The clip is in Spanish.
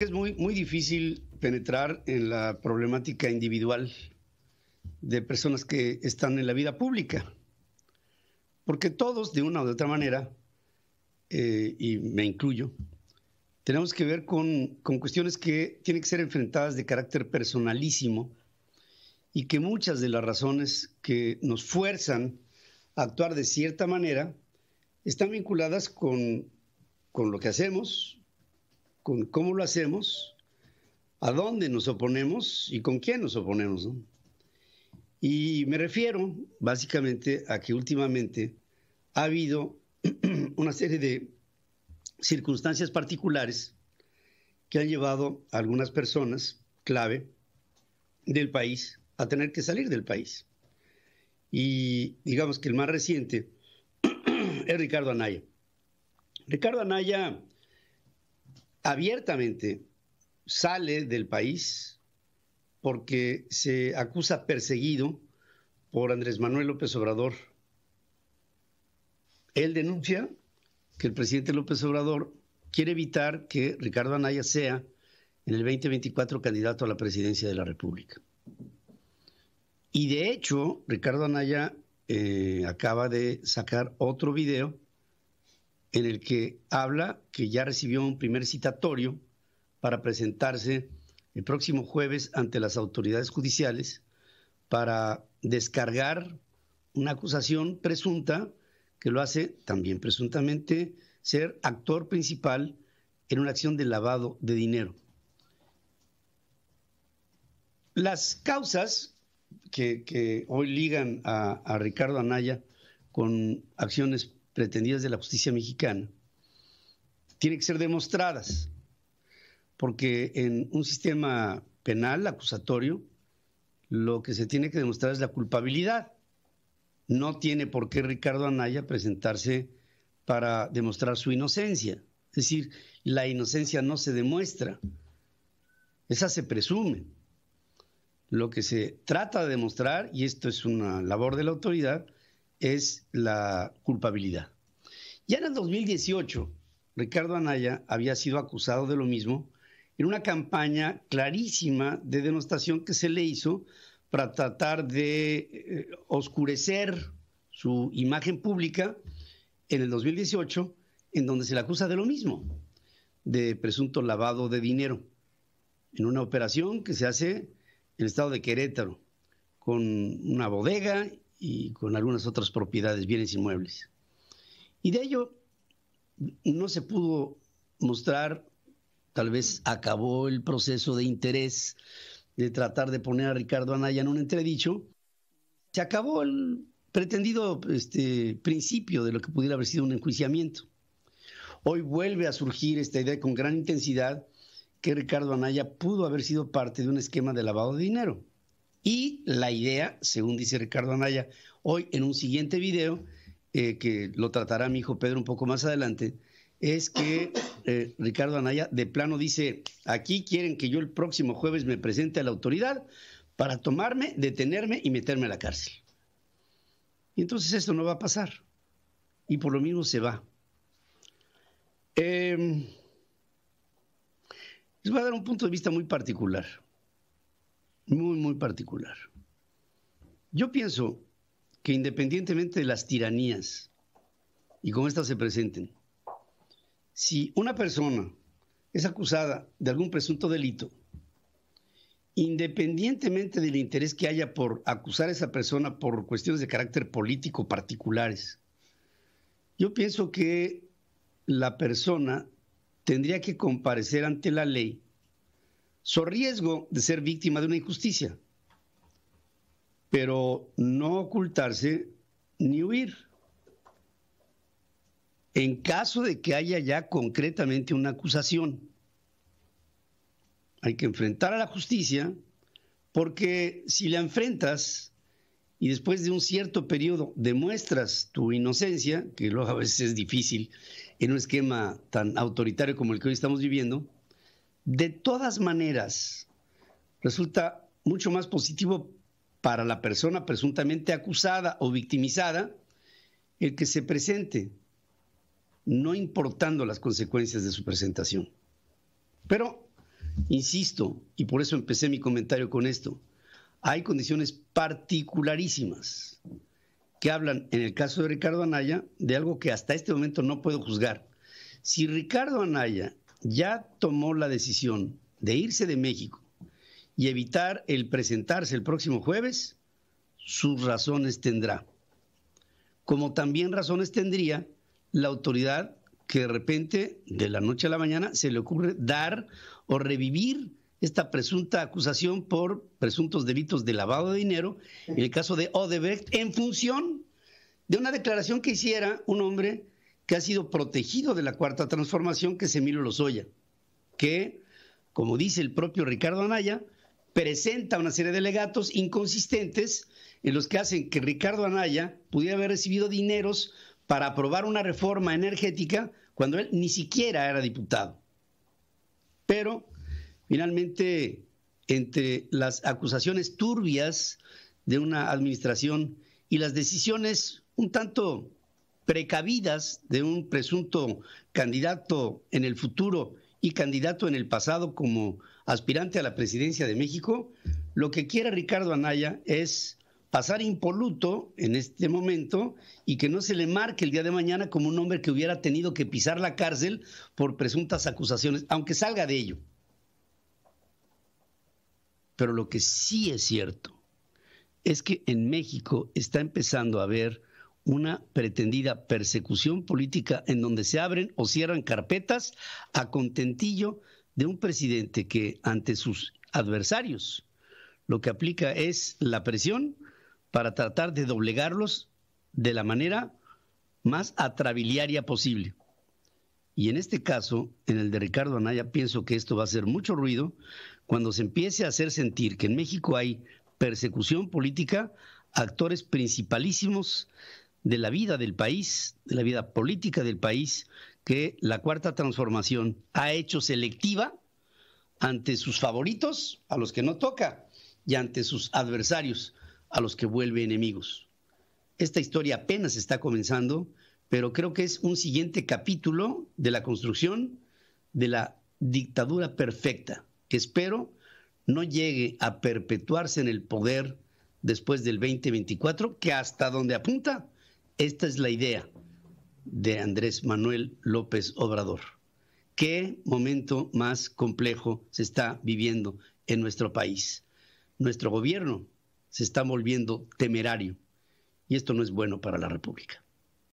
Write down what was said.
Es muy, muy difícil penetrar en la problemática individual de personas que están en la vida pública, porque todos, de una u otra manera, eh, y me incluyo, tenemos que ver con, cuestiones que tienen que ser enfrentadas de carácter personalísimo y que muchas de las razones que nos fuerzan a actuar de cierta manera están vinculadas con, con lo que hacemos, cómo lo hacemos, a dónde nos oponemos y con quién nos oponemos. Y me refiero básicamente a que últimamente ha habido una serie de circunstancias particulares que han llevado a algunas personas clave del país a tener que salir del país. Y digamos que el más reciente es Ricardo Anaya. Ricardo Anaya abiertamente sale del país porque se acusa perseguido por Andrés Manuel López Obrador. Él denuncia que el presidente López Obrador quiere evitar que Ricardo Anaya sea en el 2024 candidato a la presidencia de la República. Y de hecho, Ricardo Anaya eh, acaba de sacar otro video en el que habla que ya recibió un primer citatorio para presentarse el próximo jueves ante las autoridades judiciales para descargar una acusación presunta que lo hace también presuntamente ser actor principal en una acción de lavado de dinero. Las causas que, hoy ligan a, a Ricardo Anaya con acciones pretendidas de la justicia mexicana tienen que ser demostradas, porque en un sistema penal acusatorio lo que se tiene que demostrar es la culpabilidad. No tiene por qué Ricardo Anaya presentarse para demostrar su inocencia. Es decir, la inocencia no se demuestra, esa se presume. Lo que se trata de demostrar, y esto es una labor de la autoridad, es la culpabilidad. Ya en el 2018, Ricardo Anaya había sido acusado de lo mismo en una campaña clarísima de denostación que se le hizo para tratar de eh, oscurecer su imagen pública en el 2018, en donde se le acusa de lo mismo, de presunto lavado de dinero, en una operación que se hace en el estado de Querétaro, con una bodega y con algunas otras propiedades, bienes inmuebles. Y de ello no se pudo mostrar, tal vez acabó el proceso de interés de tratar de poner a Ricardo Anaya en un entredicho, se acabó el pretendido este, principio de lo que pudiera haber sido un enjuiciamiento. Hoy vuelve a surgir esta idea con gran intensidad que Ricardo Anaya pudo haber sido parte de un esquema de lavado de dinero. Y la idea, según dice Ricardo Anaya, hoy en un siguiente video, eh, que lo tratará mi hijo Pedro un poco más adelante, es que eh, Ricardo Anaya de plano dice, aquí quieren que yo el próximo jueves me presente a la autoridad para tomarme, detenerme y meterme a la cárcel. Y entonces esto no va a pasar. Y por lo mismo se va. Em, les voy a dar un punto de vista muy particular muy, muy particular. Yo pienso que independientemente de las tiranías y cómo estas se presenten, si una persona es acusada de algún presunto delito, independientemente del interés que haya por acusar a esa persona por cuestiones de carácter político particulares, yo pienso que la persona tendría que comparecer ante la ley su riesgo de ser víctima de una injusticia, pero no ocultarse ni huir. En caso de que haya ya concretamente una acusación, hay que enfrentar a la justicia porque si la enfrentas y después de un cierto periodo demuestras tu inocencia, que luego a veces es difícil en un esquema tan autoritario como el que hoy estamos viviendo, de todas maneras, resulta mucho más positivo para la persona presuntamente acusada o victimizada el que se presente, no importando las consecuencias de su presentación. Pero, insisto, y por eso empecé mi comentario con esto, hay condiciones particularísimas que hablan, en el caso de Ricardo Anaya, de algo que hasta este momento no puedo juzgar. Si Ricardo Anaya ya tomó la decisión de irse de México y evitar el presentarse el próximo jueves, sus razones tendrá. Como también razones tendría la autoridad que de repente, de la noche a la mañana, se le ocurre dar o revivir esta presunta acusación por presuntos delitos de lavado de dinero, en el caso de Odebrecht, en función de una declaración que hiciera un hombre que ha sido protegido de la cuarta transformación, que es Emilio Lozoya, que, como dice el propio Ricardo Anaya, presenta una serie de legatos inconsistentes en los que hacen que Ricardo Anaya pudiera haber recibido dineros para aprobar una reforma energética cuando él ni siquiera era diputado. Pero finalmente, entre las acusaciones turbias de una administración y las decisiones un tanto precavidas de un presunto candidato en el futuro y candidato en el pasado como aspirante a la presidencia de México, lo que quiere Ricardo Anaya es pasar impoluto en este momento y que no se le marque el día de mañana como un hombre que hubiera tenido que pisar la cárcel por presuntas acusaciones, aunque salga de ello. Pero lo que sí es cierto es que en México está empezando a haber una pretendida persecución política en donde se abren o cierran carpetas a contentillo de un presidente que ante sus adversarios lo que aplica es la presión para tratar de doblegarlos de la manera más atrabiliaria posible. Y en este caso, en el de Ricardo Anaya, pienso que esto va a hacer mucho ruido cuando se empiece a hacer sentir que en México hay persecución política, actores principalísimos de la vida del país, de la vida política del país, que la cuarta transformación ha hecho selectiva ante sus favoritos, a los que no toca, y ante sus adversarios, a los que vuelve enemigos. Esta historia apenas está comenzando, pero creo que es un siguiente capítulo de la construcción de la dictadura perfecta, que espero no llegue a perpetuarse en el poder después del 2024, que hasta donde apunta esta es la idea de Andrés Manuel López Obrador. ¿Qué momento más complejo se está viviendo en nuestro país? Nuestro gobierno se está volviendo temerario y esto no es bueno para la República.